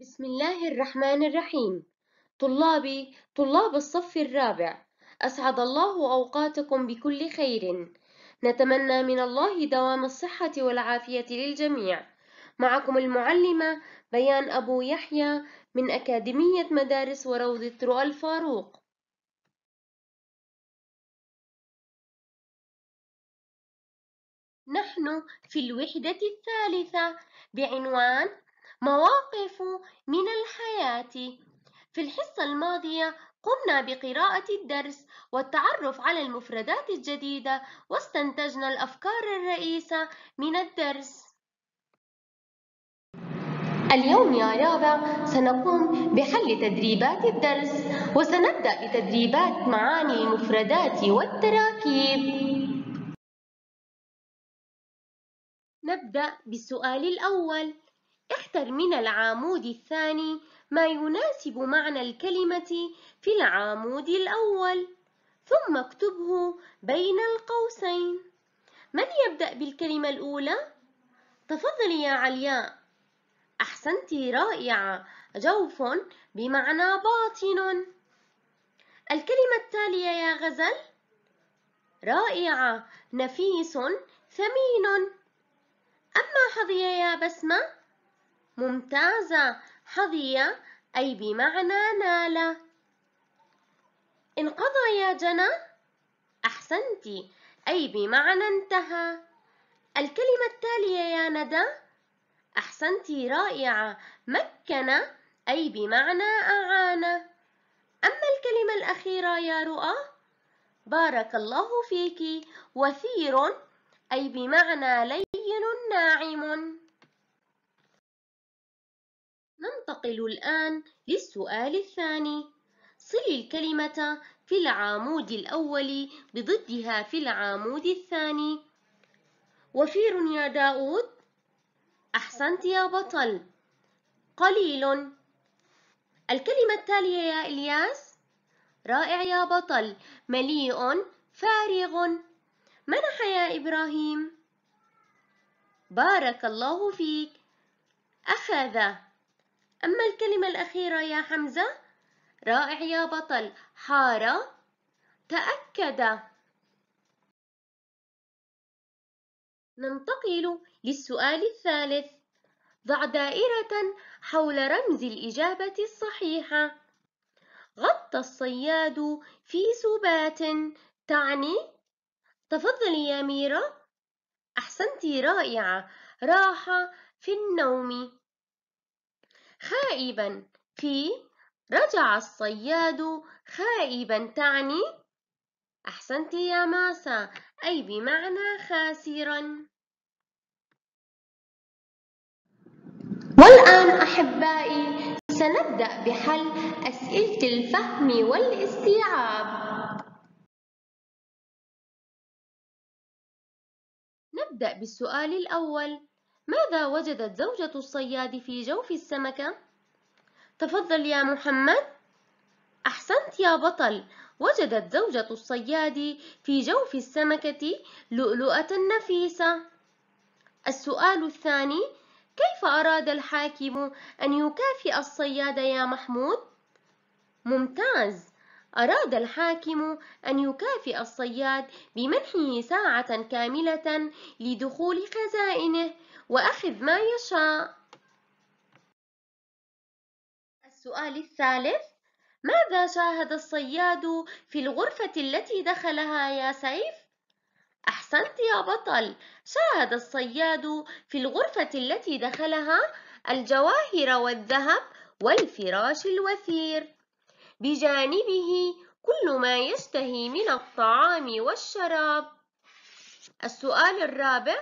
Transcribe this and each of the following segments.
بسم الله الرحمن الرحيم طلابي طلاب الصف الرابع أسعد الله أوقاتكم بكل خير نتمنى من الله دوام الصحة والعافية للجميع معكم المعلمة بيان أبو يحيى من أكاديمية مدارس وروضة رؤى الفاروق نحن في الوحدة الثالثة بعنوان مواقف من الحياة في الحصة الماضية قمنا بقراءة الدرس والتعرف على المفردات الجديدة واستنتجنا الأفكار الرئيسة من الدرس اليوم يا رابع سنقوم بحل تدريبات الدرس وسنبدأ بتدريبات معاني المفردات والتراكيب نبدأ بالسؤال الأول اختر من العمود الثاني ما يناسب معنى الكلمة في العمود الأول ثم اكتبه بين القوسين من يبدأ بالكلمة الأولى؟ تفضلي يا علياء أحسنت رائعة جوف بمعنى باطن الكلمة التالية يا غزل رائعة نفيس ثمين أما حظي يا بسمة ممتازة حظي أي بمعنى نال انقضى يا جنى أحسنت أي بمعنى انتهى الكلمة التالية يا ندى أحسنت رائعة مكن أي بمعنى أعان أما الكلمة الأخيرة يا رؤى بارك الله فيك وثير أي بمعنى لين ناعم ننتقل الآن للسؤال الثاني صل الكلمة في العامود الأول بضدها في العامود الثاني وفير يا داود أحسنت يا بطل قليل الكلمة التالية يا إلياس رائع يا بطل مليء فارغ منح يا إبراهيم بارك الله فيك أخذ أما الكلمة الأخيرة يا حمزة رائع يا بطل حارة تأكد ننتقل للسؤال الثالث ضع دائرة حول رمز الإجابة الصحيحة غطى الصياد في سبات تعني تفضلي يا ميرا أحسنتي رائعة راحة في النوم خائبا في رجع الصياد خائبا تعني أحسنت يا ماسا أي بمعنى خاسرا والآن أحبائي سنبدأ بحل أسئلة الفهم والاستيعاب نبدأ بالسؤال الأول ماذا وجدت زوجة الصياد في جوف السمكة؟ تفضل يا محمد أحسنت يا بطل وجدت زوجة الصياد في جوف السمكة لؤلؤة نفيسة السؤال الثاني كيف أراد الحاكم أن يكافئ الصياد يا محمود؟ ممتاز أراد الحاكم أن يكافئ الصياد بمنحه ساعة كاملة لدخول خزائنه وأخذ ما يشاء السؤال الثالث ماذا شاهد الصياد في الغرفة التي دخلها يا سيف؟ أحسنت يا بطل شاهد الصياد في الغرفة التي دخلها الجواهر والذهب والفراش الوثير بجانبه كل ما يشتهي من الطعام والشراب السؤال الرابع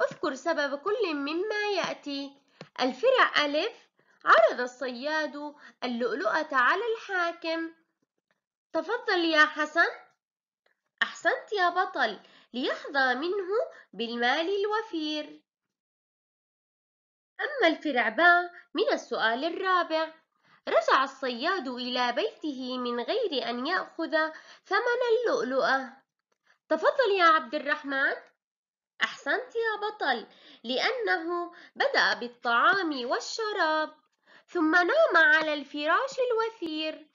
اذكر سبب كل مما يأتي الفرع ألف عرض الصياد اللؤلؤة على الحاكم تفضل يا حسن أحسنت يا بطل ليحظى منه بالمال الوفير أما الفرع باء من السؤال الرابع رجع الصياد إلى بيته من غير أن يأخذ ثمن اللؤلؤة تفضل يا عبد الرحمن أحسنت يا بطل لأنه بدأ بالطعام والشراب ثم نام على الفراش الوثير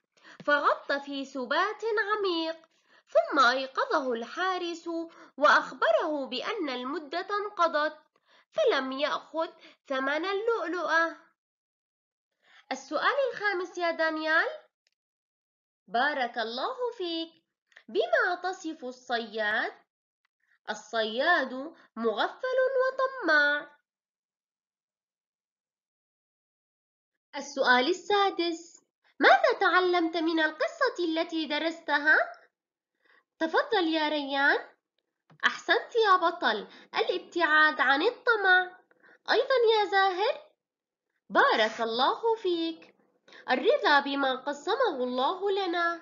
فغط في سبات عميق ثم أيقظه الحارس وأخبره بأن المدة انقضت فلم يأخذ ثمن اللؤلؤة السؤال الخامس يا دانيال بارك الله فيك بما تصف الصياد الصياد مغفل وطماع السؤال السادس ماذا تعلمت من القصة التي درستها؟ تفضل يا ريان أحسنت يا بطل الابتعاد عن الطمع أيضا يا زاهر بارك الله فيك الرضا بما قسمه الله لنا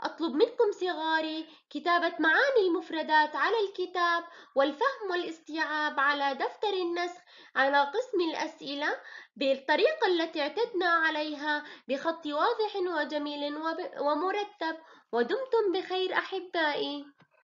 أطلب منكم صغاري كتابة معاني المفردات على الكتاب والفهم والاستيعاب على دفتر النسخ على قسم الأسئلة بالطريقة التي اعتدنا عليها بخط واضح وجميل ومرتب ودمتم بخير أحبائي